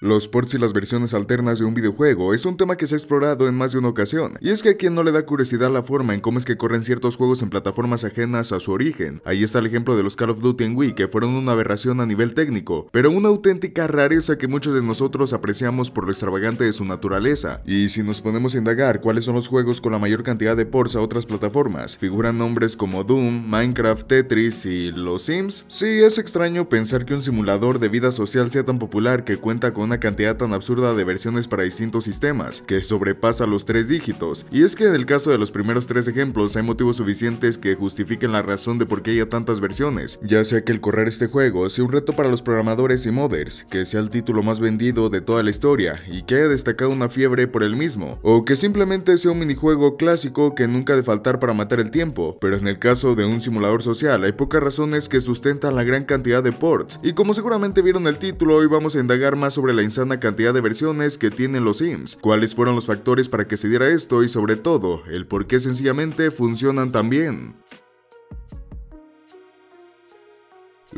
Los ports y las versiones alternas de un videojuego es un tema que se ha explorado en más de una ocasión, y es que a quien no le da curiosidad la forma en cómo es que corren ciertos juegos en plataformas ajenas a su origen. Ahí está el ejemplo de los Call of Duty en Wii, que fueron una aberración a nivel técnico, pero una auténtica rareza que muchos de nosotros apreciamos por lo extravagante de su naturaleza. Y si nos ponemos a indagar cuáles son los juegos con la mayor cantidad de ports a otras plataformas, figuran nombres como Doom, Minecraft, Tetris y los Sims. Sí, es extraño pensar que un simulador de vida social sea tan popular que cuenta con una cantidad tan absurda de versiones para distintos sistemas, que sobrepasa los tres dígitos. Y es que en el caso de los primeros tres ejemplos hay motivos suficientes que justifiquen la razón de por qué haya tantas versiones, ya sea que el correr este juego sea un reto para los programadores y modders, que sea el título más vendido de toda la historia y que haya destacado una fiebre por el mismo, o que simplemente sea un minijuego clásico que nunca ha de faltar para matar el tiempo, pero en el caso de un simulador social hay pocas razones que sustentan la gran cantidad de ports, y como seguramente vieron el título hoy vamos a indagar más sobre la insana cantidad de versiones que tienen los Sims, cuáles fueron los factores para que se diera esto y sobre todo, el por qué sencillamente funcionan tan bien.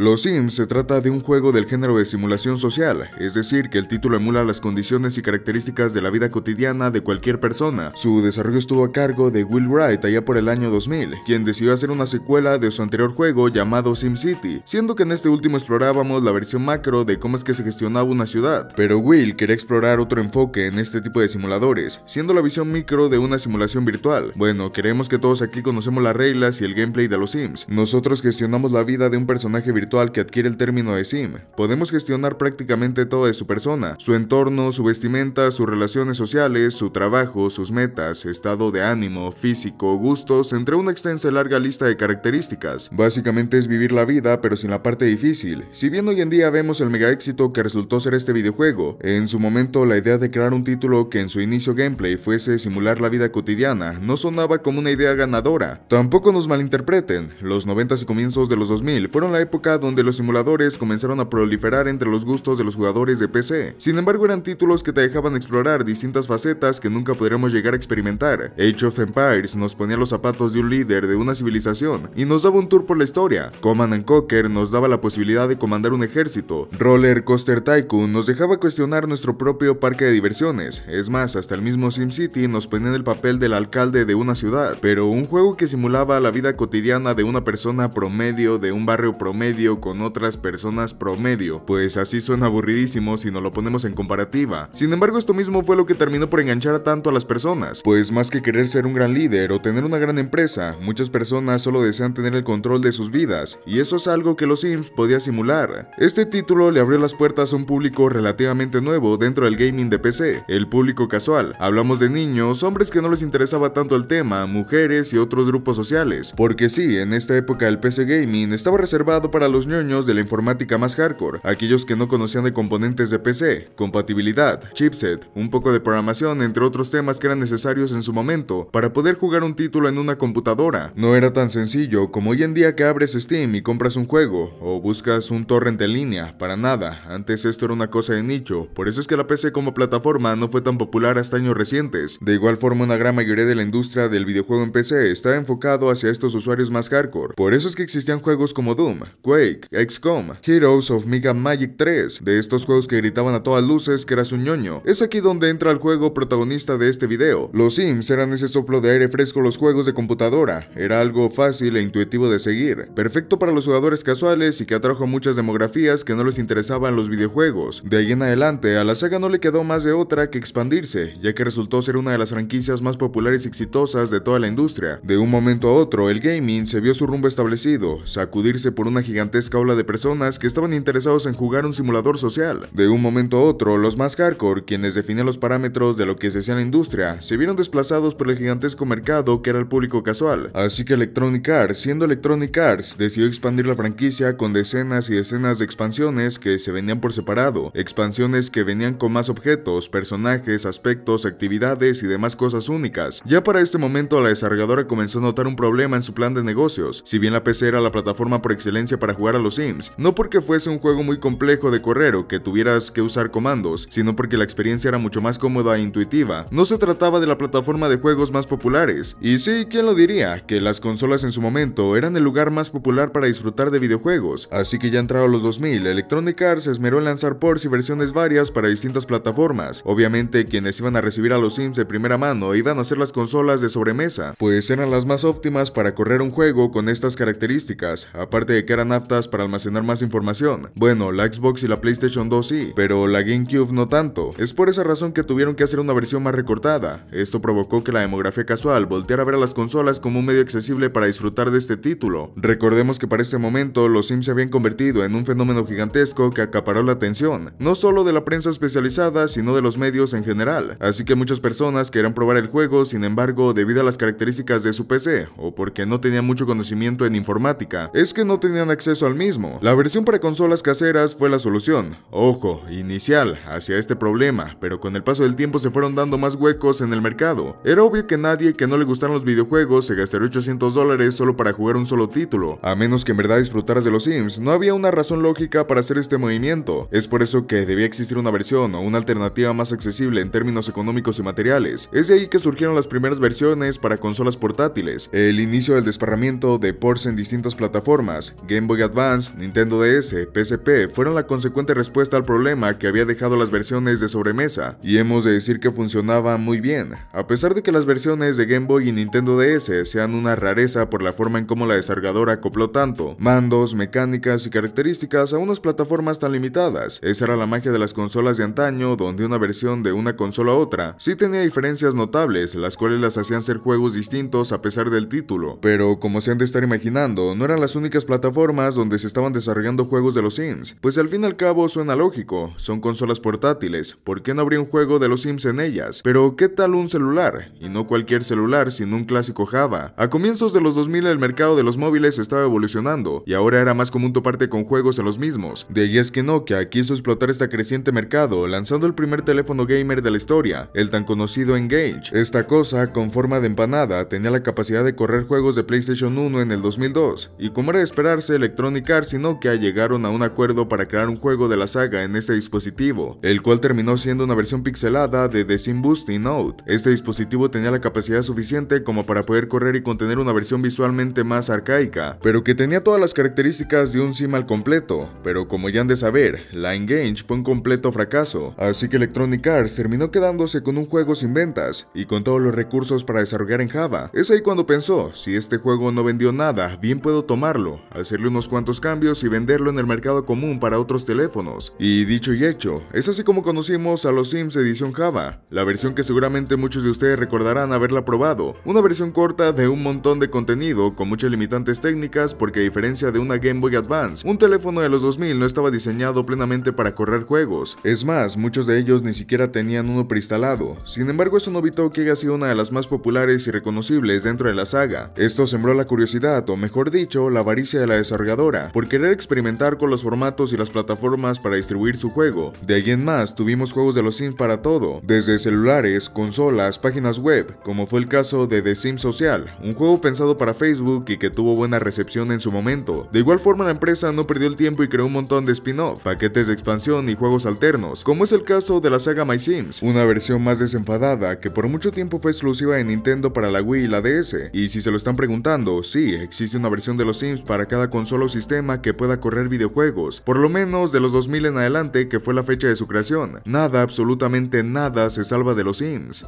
Los Sims se trata de un juego del género de simulación social, es decir, que el título emula las condiciones y características de la vida cotidiana de cualquier persona. Su desarrollo estuvo a cargo de Will Wright allá por el año 2000, quien decidió hacer una secuela de su anterior juego llamado Sim City siendo que en este último explorábamos la versión macro de cómo es que se gestionaba una ciudad. Pero Will quería explorar otro enfoque en este tipo de simuladores, siendo la visión micro de una simulación virtual. Bueno, queremos que todos aquí conocemos las reglas y el gameplay de los Sims. Nosotros gestionamos la vida de un personaje virtual que adquiere el término de Sim, podemos gestionar prácticamente toda de su persona, su entorno, su vestimenta, sus relaciones sociales, su trabajo, sus metas, estado de ánimo, físico, gustos, entre una extensa y larga lista de características. Básicamente es vivir la vida, pero sin la parte difícil. Si bien hoy en día vemos el mega éxito que resultó ser este videojuego, en su momento la idea de crear un título que en su inicio gameplay fuese simular la vida cotidiana no sonaba como una idea ganadora. Tampoco nos malinterpreten, los 90s y comienzos de los 2000 fueron la época donde los simuladores comenzaron a proliferar entre los gustos de los jugadores de PC. Sin embargo, eran títulos que te dejaban explorar distintas facetas que nunca podríamos llegar a experimentar. Age of Empires nos ponía los zapatos de un líder de una civilización y nos daba un tour por la historia. Command and nos daba la posibilidad de comandar un ejército. Roller Coaster Tycoon nos dejaba cuestionar nuestro propio parque de diversiones. Es más, hasta el mismo SimCity nos ponía en el papel del alcalde de una ciudad. Pero un juego que simulaba la vida cotidiana de una persona promedio de un barrio promedio con otras personas promedio, pues así suena aburridísimo si no lo ponemos en comparativa. Sin embargo, esto mismo fue lo que terminó por enganchar tanto a las personas, pues más que querer ser un gran líder o tener una gran empresa, muchas personas solo desean tener el control de sus vidas, y eso es algo que los Sims podía simular. Este título le abrió las puertas a un público relativamente nuevo dentro del gaming de PC, el público casual. Hablamos de niños, hombres que no les interesaba tanto el tema, mujeres y otros grupos sociales, porque sí, en esta época el PC gaming estaba reservado para los ñoños de la informática más hardcore, aquellos que no conocían de componentes de PC, compatibilidad, chipset, un poco de programación, entre otros temas que eran necesarios en su momento para poder jugar un título en una computadora. No era tan sencillo como hoy en día que abres Steam y compras un juego o buscas un torrent en línea, para nada. Antes esto era una cosa de nicho, por eso es que la PC como plataforma no fue tan popular hasta años recientes. De igual forma, una gran mayoría de la industria del videojuego en PC estaba enfocado hacia estos usuarios más hardcore. Por eso es que existían juegos como Doom, Excom, XCOM, Heroes of Mega Magic 3, de estos juegos que gritaban a todas luces que eras un ñoño. Es aquí donde entra el juego protagonista de este video. Los Sims eran ese soplo de aire fresco los juegos de computadora, era algo fácil e intuitivo de seguir, perfecto para los jugadores casuales y que atrajo muchas demografías que no les interesaban los videojuegos. De ahí en adelante, a la saga no le quedó más de otra que expandirse, ya que resultó ser una de las franquicias más populares y exitosas de toda la industria. De un momento a otro, el gaming se vio su rumbo establecido, sacudirse por una gigante ola de personas que estaban interesados en jugar un simulador social. De un momento a otro, los más hardcore, quienes definían los parámetros de lo que se hacía en la industria, se vieron desplazados por el gigantesco mercado que era el público casual. Así que Electronic Arts, siendo Electronic Arts, decidió expandir la franquicia con decenas y decenas de expansiones que se venían por separado, expansiones que venían con más objetos, personajes, aspectos, actividades y demás cosas únicas. Ya para este momento la desarrolladora comenzó a notar un problema en su plan de negocios, si bien la PC era la plataforma por excelencia para jugar a los Sims, no porque fuese un juego muy complejo de correr o que tuvieras que usar comandos, sino porque la experiencia era mucho más cómoda e intuitiva. No se trataba de la plataforma de juegos más populares. Y sí, ¿quién lo diría? Que las consolas en su momento eran el lugar más popular para disfrutar de videojuegos, así que ya entrado los 2000, Electronic Arts se esmeró en lanzar ports y versiones varias para distintas plataformas. Obviamente, quienes iban a recibir a los Sims de primera mano iban a ser las consolas de sobremesa, pues eran las más óptimas para correr un juego con estas características, aparte de que eran aptas para almacenar más información. Bueno, la Xbox y la PlayStation 2 sí, pero la GameCube no tanto. Es por esa razón que tuvieron que hacer una versión más recortada. Esto provocó que la demografía casual volteara a ver a las consolas como un medio accesible para disfrutar de este título. Recordemos que para este momento los Sims se habían convertido en un fenómeno gigantesco que acaparó la atención, no solo de la prensa especializada, sino de los medios en general. Así que muchas personas querían probar el juego, sin embargo, debido a las características de su PC, o porque no tenían mucho conocimiento en informática, es que no tenían acceso al mismo. La versión para consolas caseras fue la solución, ojo, inicial, hacia este problema, pero con el paso del tiempo se fueron dando más huecos en el mercado. Era obvio que nadie que no le gustaran los videojuegos se gastaría 800 dólares solo para jugar un solo título, a menos que en verdad disfrutaras de los Sims, no había una razón lógica para hacer este movimiento. Es por eso que debía existir una versión o una alternativa más accesible en términos económicos y materiales. Es de ahí que surgieron las primeras versiones para consolas portátiles, el inicio del desparramiento de Porsche en distintas plataformas, Game Boy Advance, Nintendo DS, PSP fueron la consecuente respuesta al problema que había dejado las versiones de sobremesa, y hemos de decir que funcionaba muy bien, a pesar de que las versiones de Game Boy y Nintendo DS sean una rareza por la forma en cómo la desargadora acopló tanto, mandos, mecánicas y características a unas plataformas tan limitadas. Esa era la magia de las consolas de antaño, donde una versión de una consola a otra sí tenía diferencias notables, las cuales las hacían ser juegos distintos a pesar del título, pero como se han de estar imaginando, no eran las únicas plataformas donde se estaban desarrollando juegos de los Sims. Pues al fin y al cabo suena lógico, son consolas portátiles, ¿por qué no habría un juego de los Sims en ellas? Pero ¿qué tal un celular? Y no cualquier celular, sino un clásico Java. A comienzos de los 2000 el mercado de los móviles estaba evolucionando y ahora era más común toparte con juegos en los mismos. De ahí es que Nokia quiso explotar este creciente mercado lanzando el primer teléfono gamer de la historia, el tan conocido Engage. Esta cosa, con forma de empanada, tenía la capacidad de correr juegos de PlayStation 1 en el 2002 y como era de esperarse, el Electronic Arts, sino que llegaron a un acuerdo para crear un juego de la saga en ese dispositivo, el cual terminó siendo una versión pixelada de The Sim Boosting Note. Este dispositivo tenía la capacidad suficiente como para poder correr y contener una versión visualmente más arcaica, pero que tenía todas las características de un Sim al completo, pero como ya han de saber, la Engage fue un completo fracaso, así que Electronic Arts terminó quedándose con un juego sin ventas y con todos los recursos para desarrollar en Java. Es ahí cuando pensó, si este juego no vendió nada, bien puedo tomarlo, hacerle unos cuantos cambios y venderlo en el mercado común para otros teléfonos. Y dicho y hecho, es así como conocimos a los Sims edición Java, la versión que seguramente muchos de ustedes recordarán haberla probado, una versión corta de un montón de contenido con muchas limitantes técnicas porque a diferencia de una Game Boy Advance, un teléfono de los 2000 no estaba diseñado plenamente para correr juegos, es más, muchos de ellos ni siquiera tenían uno preinstalado, sin embargo eso no evitó que haya sido una de las más populares y reconocibles dentro de la saga, esto sembró la curiosidad o mejor dicho, la avaricia de la desarrolladora hora, por querer experimentar con los formatos y las plataformas para distribuir su juego. De ahí en más, tuvimos juegos de los Sims para todo, desde celulares, consolas, páginas web, como fue el caso de The Sims Social, un juego pensado para Facebook y que tuvo buena recepción en su momento. De igual forma, la empresa no perdió el tiempo y creó un montón de spin-off, paquetes de expansión y juegos alternos, como es el caso de la saga My Sims, una versión más desenfadada que por mucho tiempo fue exclusiva de Nintendo para la Wii y la DS. Y si se lo están preguntando, sí, existe una versión de los Sims para cada consola sistema que pueda correr videojuegos, por lo menos de los 2000 en adelante que fue la fecha de su creación. Nada, absolutamente nada se salva de los Sims.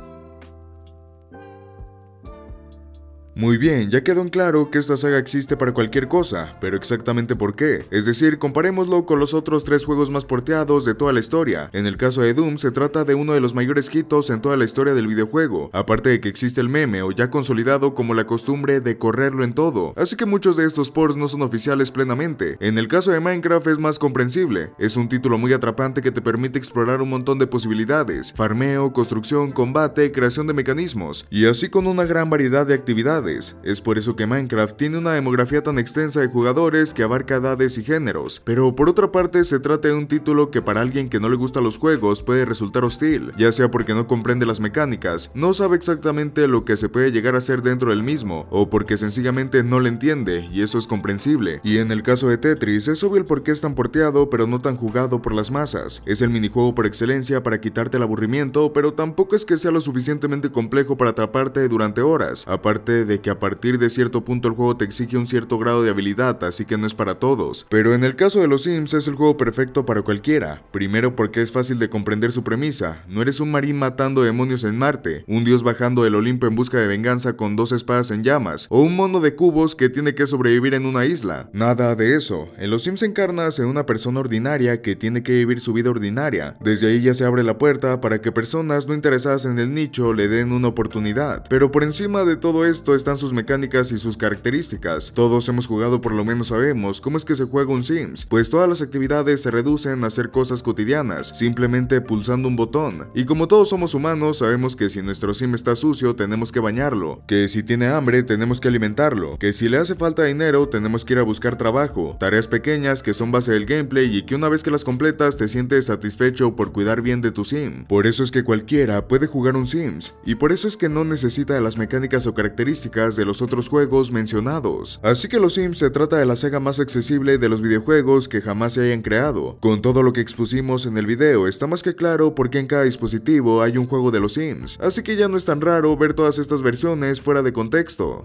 Muy bien, ya quedó en claro que esta saga existe para cualquier cosa, pero exactamente por qué. Es decir, comparémoslo con los otros tres juegos más porteados de toda la historia. En el caso de Doom, se trata de uno de los mayores hitos en toda la historia del videojuego, aparte de que existe el meme o ya consolidado como la costumbre de correrlo en todo, así que muchos de estos ports no son oficiales plenamente. En el caso de Minecraft es más comprensible, es un título muy atrapante que te permite explorar un montón de posibilidades, farmeo, construcción, combate, creación de mecanismos, y así con una gran variedad de actividades es por eso que Minecraft tiene una demografía tan extensa de jugadores que abarca edades y géneros, pero por otra parte se trata de un título que para alguien que no le gusta los juegos puede resultar hostil, ya sea porque no comprende las mecánicas, no sabe exactamente lo que se puede llegar a hacer dentro del mismo, o porque sencillamente no le entiende, y eso es comprensible. Y en el caso de Tetris es obvio el por qué es tan porteado pero no tan jugado por las masas, es el minijuego por excelencia para quitarte el aburrimiento, pero tampoco es que sea lo suficientemente complejo para atraparte durante horas, aparte de que a partir de cierto punto el juego te exige un cierto grado de habilidad, así que no es para todos, pero en el caso de los Sims es el juego perfecto para cualquiera, primero porque es fácil de comprender su premisa, no eres un marín matando demonios en Marte, un dios bajando del Olimpo en busca de venganza con dos espadas en llamas, o un mono de cubos que tiene que sobrevivir en una isla, nada de eso, en los Sims encarnas en una persona ordinaria que tiene que vivir su vida ordinaria, desde ahí ya se abre la puerta para que personas no interesadas en el nicho le den una oportunidad, pero por encima de todo esto es están sus mecánicas y sus características. Todos hemos jugado por lo menos sabemos cómo es que se juega un Sims, pues todas las actividades se reducen a hacer cosas cotidianas, simplemente pulsando un botón. Y como todos somos humanos, sabemos que si nuestro Sim está sucio, tenemos que bañarlo, que si tiene hambre, tenemos que alimentarlo, que si le hace falta dinero, tenemos que ir a buscar trabajo, tareas pequeñas que son base del gameplay y que una vez que las completas te sientes satisfecho por cuidar bien de tu Sim. Por eso es que cualquiera puede jugar un Sims, y por eso es que no necesita de las mecánicas o características de los otros juegos mencionados, así que Los Sims se trata de la saga más accesible de los videojuegos que jamás se hayan creado. Con todo lo que expusimos en el video, está más que claro por qué en cada dispositivo hay un juego de Los Sims, así que ya no es tan raro ver todas estas versiones fuera de contexto.